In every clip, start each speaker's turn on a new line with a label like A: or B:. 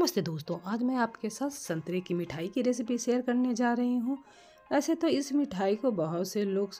A: नमस्ते दोस्तों आज मैं आपके साथ संतरे की मिठाई की रेसिपी शेयर करने जा रही हूँ ऐसे तो इस मिठाई को बहुत से लोग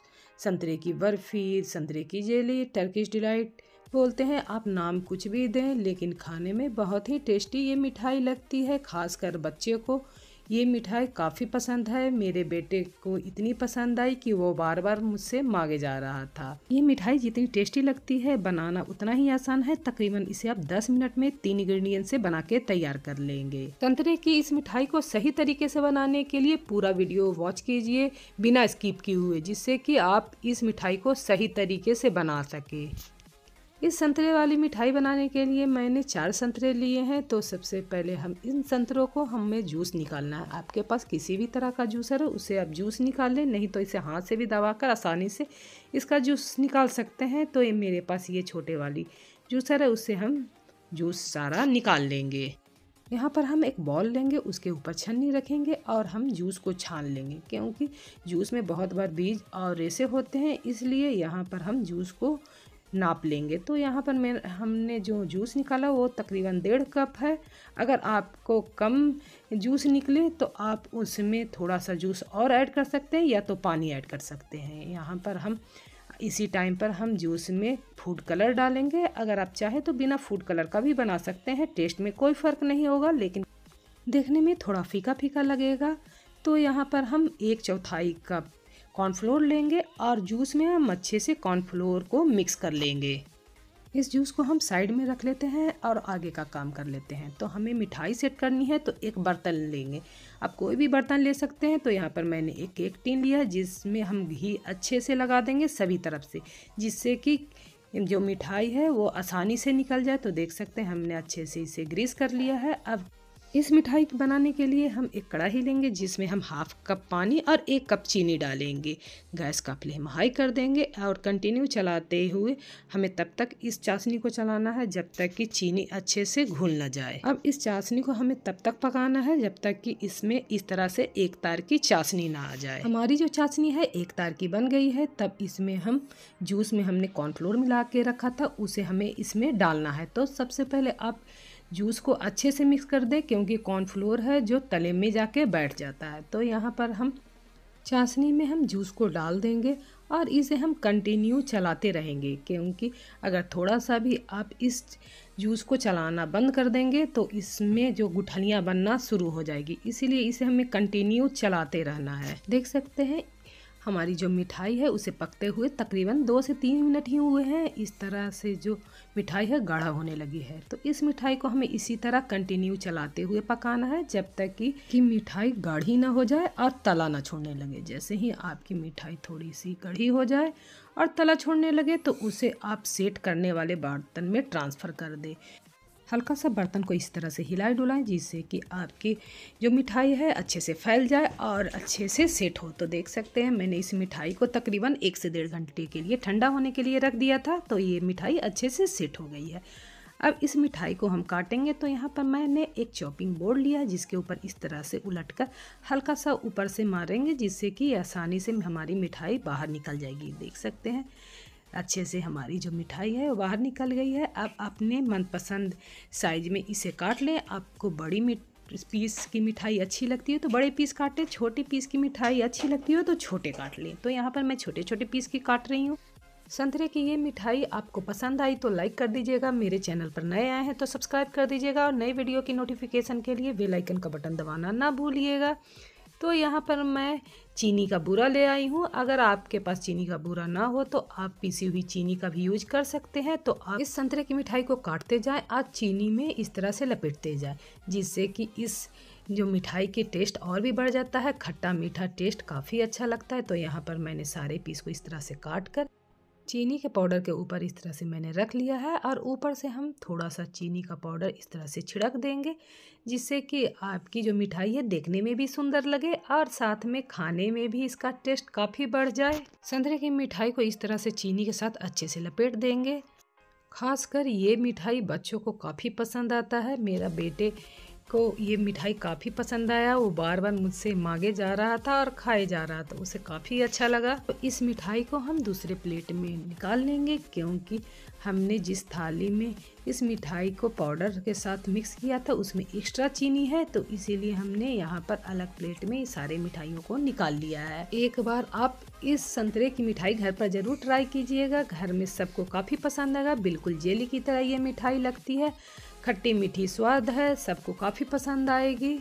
A: संतरे की बर्फ़ी संतरे की जेली टर्किश डिलाइट बोलते हैं आप नाम कुछ भी दें लेकिन खाने में बहुत ही टेस्टी ये मिठाई लगती है खासकर बच्चे को ये मिठाई काफ़ी पसंद है मेरे बेटे को इतनी पसंद आई कि वो बार बार मुझसे मांगे जा रहा था ये मिठाई जितनी टेस्टी लगती है बनाना उतना ही आसान है तकरीबन इसे आप 10 मिनट में तीन इंग्रेडिएंट से बना के तैयार कर लेंगे संतरे की इस मिठाई को सही तरीके से बनाने के लिए पूरा वीडियो वॉच कीजिए बिना स्किप किए हुए जिससे कि आप इस मिठाई को सही तरीके से बना सके इस संतरे वाली मिठाई बनाने के लिए मैंने चार संतरे लिए हैं तो सबसे पहले हम इन संतरों को हमें जूस निकालना है आपके पास किसी भी तरह का जूसर हो तो उसे आप जूस निकाल लें नहीं तो इसे हाथ से भी दबा कर आसानी से इसका जूस निकाल सकते हैं तो ये मेरे पास ये छोटे वाली जूसर है तो उससे हम जूस सारा निकाल लेंगे यहाँ पर हम एक बॉल लेंगे उसके ऊपर छन्नी रखेंगे और हम जूस को छान लेंगे क्योंकि जूस में बहुत बार बीज और रेसे होते हैं इसलिए यहाँ पर हम जूस को नाप लेंगे तो यहाँ पर मैं हमने जो जूस निकाला वो तकरीबन डेढ़ कप है अगर आपको कम जूस निकले तो आप उसमें थोड़ा सा जूस और ऐड कर सकते हैं या तो पानी ऐड कर सकते हैं यहाँ पर हम इसी टाइम पर हम जूस में फूड कलर डालेंगे अगर आप चाहें तो बिना फूड कलर का भी बना सकते हैं टेस्ट में कोई फ़र्क नहीं होगा लेकिन देखने में थोड़ा फीका फीका लगेगा तो यहाँ पर हम एक चौथाई कप कॉर्नफ्लोर लेंगे और जूस में हम अच्छे से कॉर्नफ्लोर को मिक्स कर लेंगे इस जूस को हम साइड में रख लेते हैं और आगे का काम कर लेते हैं तो हमें मिठाई सेट करनी है तो एक बर्तन लेंगे आप कोई भी बर्तन ले सकते हैं तो यहाँ पर मैंने एक केक टीन लिया जिसमें हम घी अच्छे से लगा देंगे सभी तरफ से जिससे कि जो मिठाई है वो आसानी से निकल जाए तो देख सकते हैं हमने अच्छे से इसे ग्रीस कर लिया है अब इस मिठाई बनाने के लिए हम एक कढ़ाई लेंगे जिसमें हम हाफ कप पानी और एक कप चीनी डालेंगे गैस का फ्लेम हाई कर देंगे और कंटिन्यू चलाते हुए हमें तब तक इस चाशनी को चलाना है जब तक कि चीनी अच्छे से घुल ना जाए अब इस चाशनी को हमें तब तक पकाना है जब तक कि इसमें इस तरह से एक तार की चाशनी ना आ जाए हमारी जो चाशनी है एक तार की बन गई है तब इसमें हम जूस में हमने कॉर्नफ्लोर मिला के रखा था उसे हमें इसमें डालना है तो सबसे पहले आप जूस को अच्छे से मिक्स कर दें क्योंकि कॉर्नफ्लोर है जो तले में जाके बैठ जाता है तो यहाँ पर हम चाशनी में हम जूस को डाल देंगे और इसे हम कंटिन्यू चलाते रहेंगे क्योंकि अगर थोड़ा सा भी आप इस जूस को चलाना बंद कर देंगे तो इसमें जो गुठलियाँ बनना शुरू हो जाएगी इसीलिए इसे हमें कंटिन्यू चलाते रहना है देख सकते हैं हमारी जो मिठाई है उसे पकते हुए तकरीबन दो से तीन मिनट ही हुए हैं इस तरह से जो मिठाई है गाढ़ा होने लगी है तो इस मिठाई को हमें इसी तरह कंटिन्यू चलाते हुए पकाना है जब तक कि, कि मिठाई गाढ़ी ना हो जाए और तला ना छोड़ने लगे जैसे ही आपकी मिठाई थोड़ी सी गढ़ी हो जाए और तला छोड़ने लगे तो उसे आप सेट करने वाले बर्तन में ट्रांसफ़र कर दें हल्का सा बर्तन को इस तरह से हिलाए डुलाएं जिससे कि आपकी जो मिठाई है अच्छे से फैल जाए और अच्छे से सेट हो तो देख सकते हैं मैंने इस मिठाई को तकरीबन एक से डेढ़ घंटे के लिए ठंडा होने के लिए रख दिया था तो ये मिठाई अच्छे से सेट हो गई है अब इस मिठाई को हम काटेंगे तो यहाँ पर मैंने एक चॉपिंग बोर्ड लिया जिसके ऊपर इस तरह से उलट कर हल्का सा ऊपर से मारेंगे जिससे कि आसानी से हमारी मिठाई बाहर निकल जाएगी देख सकते हैं अच्छे से हमारी जो मिठाई है वो बाहर निकल गई है अब अपने मनपसंद साइज में इसे काट लें आपको बड़ी मिठ पीस की मिठाई अच्छी लगती है तो बड़े पीस काट लें छोटे पीस की मिठाई अच्छी लगती हो तो छोटे काट लें तो यहाँ पर मैं छोटे छोटे पीस की काट रही हूँ संतरे की ये मिठाई आपको पसंद आई तो लाइक कर दीजिएगा मेरे चैनल पर नए आए हैं तो सब्सक्राइब कर दीजिएगा और नई वीडियो की नोटिफिकेशन के लिए बेलाइकन का बटन दबाना ना भूलिएगा तो यहाँ पर मैं चीनी का बूरा ले आई हूँ अगर आपके पास चीनी का बूरा ना हो तो आप पीसी हुई चीनी का भी यूज कर सकते हैं तो आप इस संतरे की मिठाई को काटते जाएं और चीनी में इस तरह से लपेटते जाएं जिससे कि इस जो मिठाई के टेस्ट और भी बढ़ जाता है खट्टा मीठा टेस्ट काफ़ी अच्छा लगता है तो यहाँ पर मैंने सारे पीस को इस तरह से काट कर चीनी के पाउडर के ऊपर इस तरह से मैंने रख लिया है और ऊपर से हम थोड़ा सा चीनी का पाउडर इस तरह से छिड़क देंगे जिससे कि आपकी जो मिठाई है देखने में भी सुंदर लगे और साथ में खाने में भी इसका टेस्ट काफ़ी बढ़ जाए संतरे की मिठाई को इस तरह से चीनी के साथ अच्छे से लपेट देंगे खासकर ये मिठाई बच्चों को काफ़ी पसंद आता है मेरा बेटे को ये मिठाई काफ़ी पसंद आया वो बार बार मुझसे मांगे जा रहा था और खाए जा रहा था उसे काफ़ी अच्छा लगा तो इस मिठाई को हम दूसरे प्लेट में निकाल लेंगे क्योंकि हमने जिस थाली में इस मिठाई को पाउडर के साथ मिक्स किया था उसमें एक्स्ट्रा चीनी है तो इसीलिए हमने यहाँ पर अलग प्लेट में सारे मिठाइयों को निकाल लिया है एक बार आप इस संतरे की मिठाई घर पर ज़रूर ट्राई कीजिएगा घर में सबको काफ़ी पसंद आएगा बिल्कुल जेली की तरह ये मिठाई लगती है खट्टी मीठी स्वाद है सबको काफ़ी पसंद आएगी